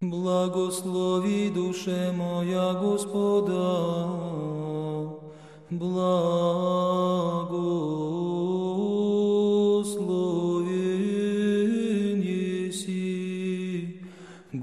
Благослови душе моя Господа, благослови неси, Господи.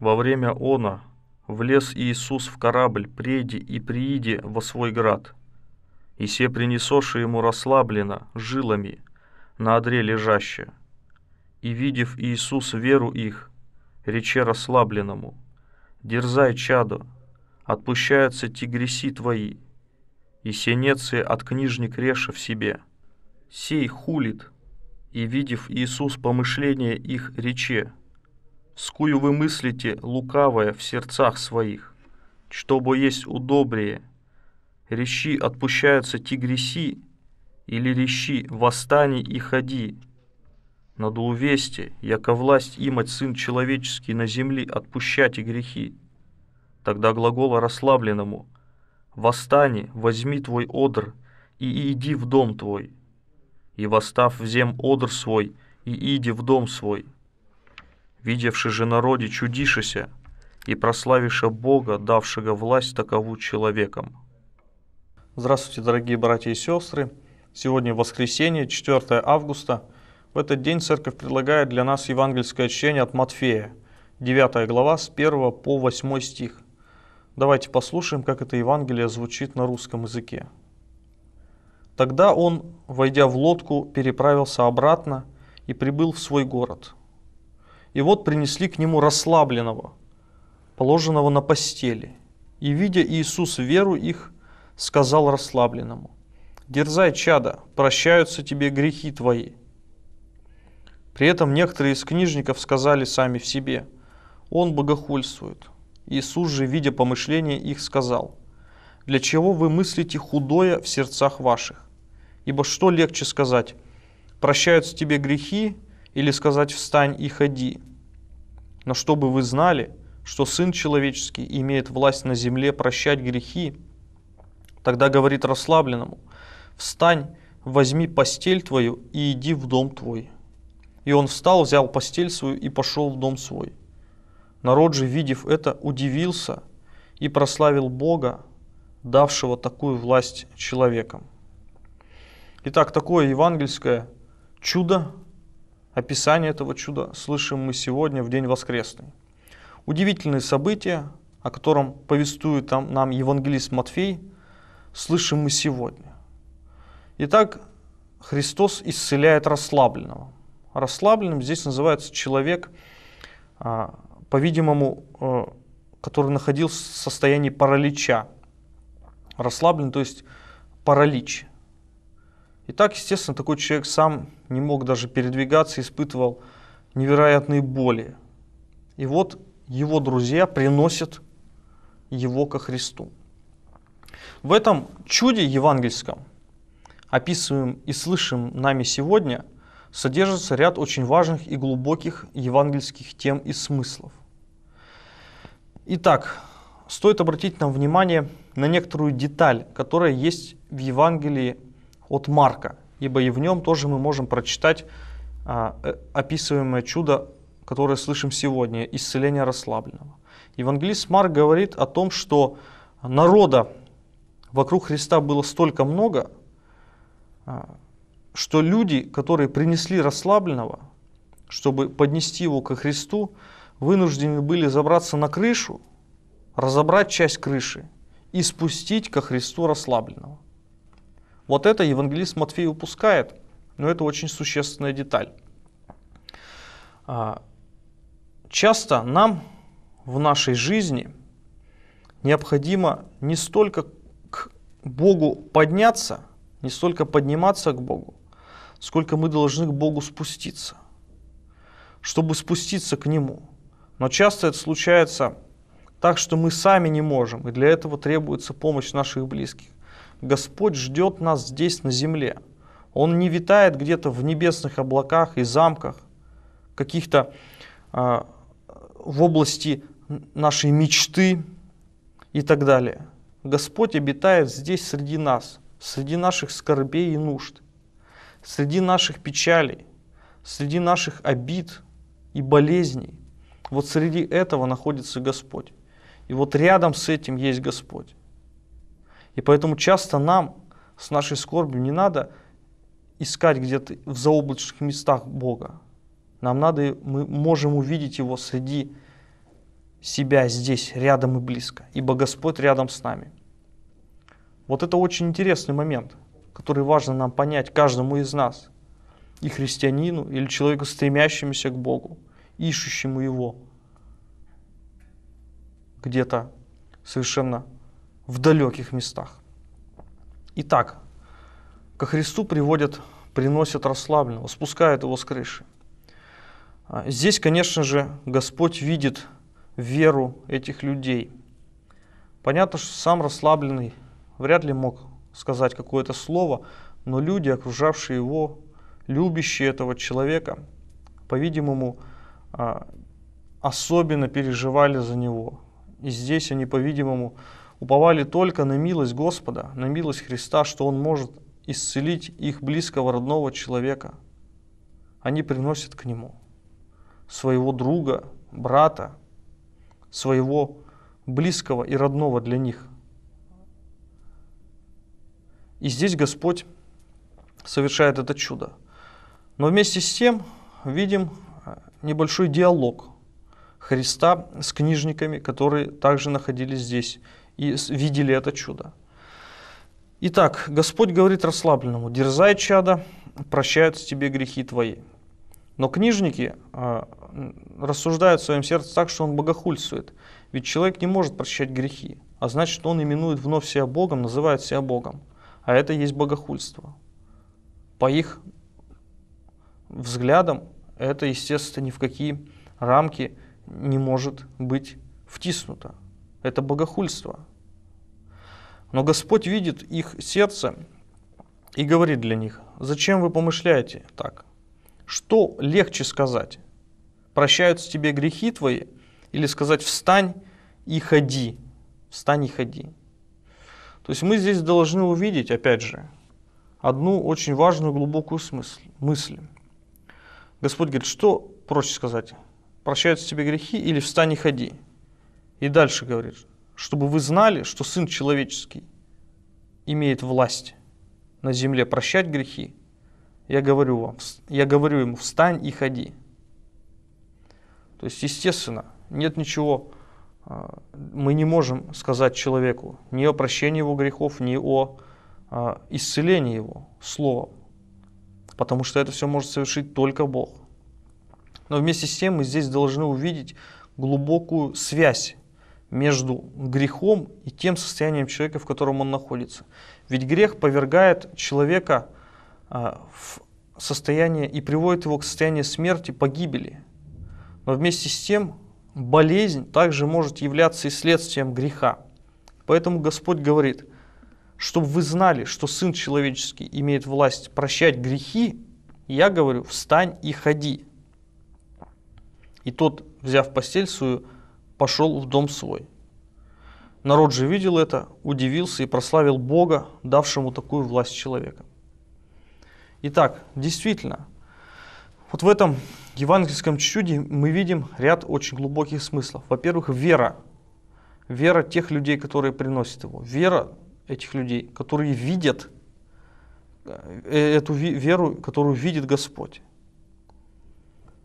Во время она влез Иисус в корабль, преди и прииди во свой град – и се принесоши ему расслаблено, жилами, на одре лежаще. И, видев Иисус веру их, рече расслабленному, «Дерзай, чадо, отпущаются тигреси твои, и сенецы от книжник реша в себе. Сей хулит, и, видев Иисус помышление их рече, «Скую вы мыслите, лукавое, в сердцах своих, чтобы есть удобрее, Рещи отпущаются тигриси, или рещи, восстани и ходи. Надо увести, яко власть имать сын человеческий на земле отпущать и грехи. Тогда глагола расслабленному «Восстани, возьми твой одр, и иди в дом твой». И восстав в зем одр свой, и иди в дом свой. Видевши же народе чудишися, и прославивши Бога, давшего власть такову человеком. Здравствуйте, дорогие братья и сестры! Сегодня воскресенье, 4 августа. В этот день Церковь предлагает для нас евангельское чтение от Матфея, 9 глава, с 1 по 8 стих. Давайте послушаем, как это Евангелие звучит на русском языке. «Тогда он, войдя в лодку, переправился обратно и прибыл в свой город. И вот принесли к нему расслабленного, положенного на постели. И, видя Иисус веру их, сказал расслабленному, «Дерзай, чада, прощаются тебе грехи твои». При этом некоторые из книжников сказали сами в себе, «Он богохульствует». Иисус же, видя помышления их, сказал, «Для чего вы мыслите худое в сердцах ваших? Ибо что легче сказать, прощаются тебе грехи, или сказать «встань и ходи». Но чтобы вы знали, что Сын Человеческий имеет власть на земле прощать грехи, Тогда говорит расслабленному, «Встань, возьми постель твою и иди в дом твой». И он встал, взял постель свою и пошел в дом свой. Народ же, видев это, удивился и прославил Бога, давшего такую власть человекам. Итак, такое евангельское чудо, описание этого чуда слышим мы сегодня в День Воскресный. Удивительные события, о котором повествует нам, нам евангелист Матфей – слышим мы сегодня. Итак, Христос исцеляет расслабленного. Расслабленным здесь называется человек, а, по-видимому, э, который находился в состоянии паралича. Расслаблен, то есть паралич. И так, естественно, такой человек сам не мог даже передвигаться, испытывал невероятные боли. И вот его друзья приносят его ко Христу. В этом чуде евангельском, описываем и слышим нами сегодня, содержится ряд очень важных и глубоких евангельских тем и смыслов. Итак, стоит обратить нам внимание на некоторую деталь, которая есть в Евангелии от Марка, ибо и в нем тоже мы можем прочитать а, э, описываемое чудо, которое слышим сегодня, исцеление расслабленного. Евангелист Марк говорит о том, что народа вокруг Христа было столько много, а, что люди, которые принесли расслабленного, чтобы поднести его ко Христу, вынуждены были забраться на крышу, разобрать часть крыши и спустить ко Христу расслабленного. Вот это евангелист Матфей упускает, но это очень существенная деталь. А, часто нам в нашей жизни необходимо не столько Богу подняться, не столько подниматься к Богу, сколько мы должны к Богу спуститься, чтобы спуститься к Нему. Но часто это случается так, что мы сами не можем, и для этого требуется помощь наших близких. Господь ждет нас здесь, на земле. Он не витает где-то в небесных облаках и замках, каких-то э, в области нашей мечты и так далее. Господь обитает здесь среди нас, среди наших скорбей и нужд, среди наших печалей, среди наших обид и болезней. Вот среди этого находится Господь. И вот рядом с этим есть Господь. И поэтому часто нам с нашей скорбью не надо искать где-то в заоблачных местах Бога. Нам надо, мы можем увидеть Его среди себя здесь, рядом и близко, ибо Господь рядом с нами. Вот это очень интересный момент, который важно нам понять каждому из нас, и христианину, или человеку, стремящемуся к Богу, ищущему Его где-то совершенно в далеких местах. Итак, ко Христу приводят, приносят расслабленного, спускают его с крыши. А, здесь, конечно же, Господь видит веру этих людей. Понятно, что сам расслабленный вряд ли мог сказать какое-то слово, но люди, окружавшие его, любящие этого человека, по-видимому, а, особенно переживали за него. И здесь они, по-видимому, уповали только на милость Господа, на милость Христа, что Он может исцелить их близкого родного человека. Они приносят к Нему своего друга, брата, своего близкого и родного для них. И здесь Господь совершает это чудо. Но вместе с тем видим э, небольшой диалог Христа с книжниками, которые также находились здесь и видели это чудо. Итак, Господь говорит расслабленному, «Дерзай, чадо, прощаются тебе грехи твои». Но книжники а, рассуждают в своем сердце так, что он богохульствует. Ведь человек не может прощать грехи, а значит, он именует вновь себя Богом, называет себя Богом. А это есть богохульство. По их взглядам это, естественно, ни в какие рамки не может быть втиснуто. Это богохульство. Но Господь видит их сердце и говорит для них, «Зачем вы помышляете так? Что легче сказать? Прощаются тебе грехи твои? Или сказать «встань и ходи», «встань и ходи». То есть мы здесь должны увидеть, опять же, одну очень важную глубокую смысл, мысль. Господь говорит, что проще сказать? Прощаются тебе грехи или встань и ходи? И дальше говорит, чтобы вы знали, что Сын Человеческий имеет власть на земле прощать грехи я говорю, вам, я говорю ему, встань и ходи. То есть, естественно, нет ничего, а, мы не можем сказать человеку ни о прощении его грехов, ни о а, исцелении его словом, потому что это все может совершить только Бог. Но вместе с тем мы здесь должны увидеть глубокую связь между грехом и тем состоянием человека, в котором он находится. Ведь грех повергает человека а, в состояние и приводит его к состоянию смерти, погибели. Но вместе с тем болезнь также может являться и следствием греха. Поэтому Господь говорит, чтобы вы знали, что Сын Человеческий имеет власть прощать грехи, я говорю, встань и ходи. И тот, взяв постель свою, пошел в дом свой. Народ же видел это, удивился и прославил Бога, давшему такую власть человека. Итак, действительно, вот в этом евангельском чуде мы видим ряд очень глубоких смыслов. Во-первых, вера. Вера тех людей, которые приносят его. Вера этих людей, которые видят э, эту веру, которую видит Господь.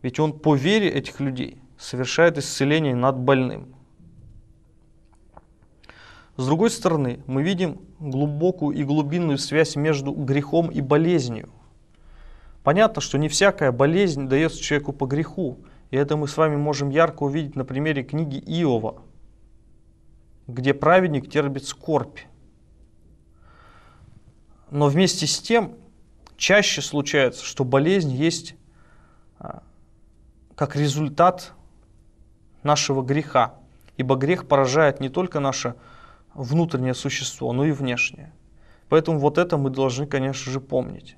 Ведь Он по вере этих людей совершает исцеление над больным. С другой стороны, мы видим глубокую и глубинную связь между грехом и болезнью – Понятно, что не всякая болезнь дается человеку по греху. И это мы с вами можем ярко увидеть на примере книги Иова, где праведник терпит скорбь. Но вместе с тем чаще случается, что болезнь есть а, как результат нашего греха. Ибо грех поражает не только наше внутреннее существо, но и внешнее. Поэтому вот это мы должны, конечно же, помнить.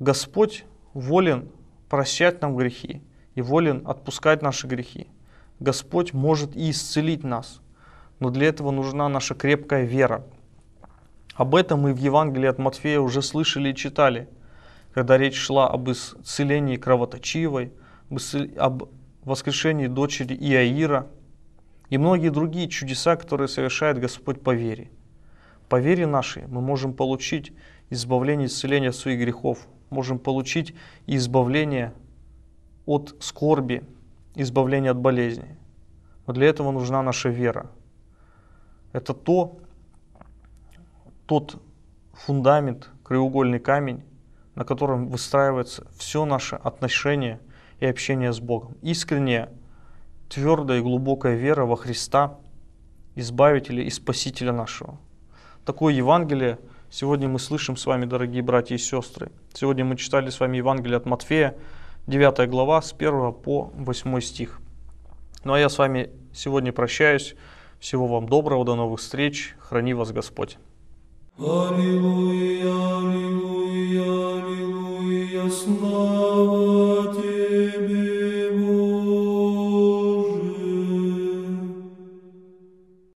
Господь волен прощать нам грехи и волен отпускать наши грехи. Господь может и исцелить нас, но для этого нужна наша крепкая вера. Об этом мы в Евангелии от Матфея уже слышали и читали, когда речь шла об исцелении кровоточивой, об воскрешении дочери Иаира и многие другие чудеса, которые совершает Господь по вере. По вере нашей мы можем получить избавление и исцеление от своих грехов, можем получить избавление от скорби, избавление от болезни. Но для этого нужна наша вера. Это то, тот фундамент, краеугольный камень, на котором выстраивается все наше отношение и общение с Богом. Искренняя, твердая и глубокая вера во Христа, Избавителя и Спасителя нашего. Такое Евангелие – Сегодня мы слышим с вами, дорогие братья и сестры. Сегодня мы читали с вами Евангелие от Матфея, 9 глава, с 1 по 8 стих. Ну а я с вами сегодня прощаюсь. Всего вам доброго, до новых встреч. Храни вас Господь. Аллилуйя, аллилуйя, аллилуйя, слава.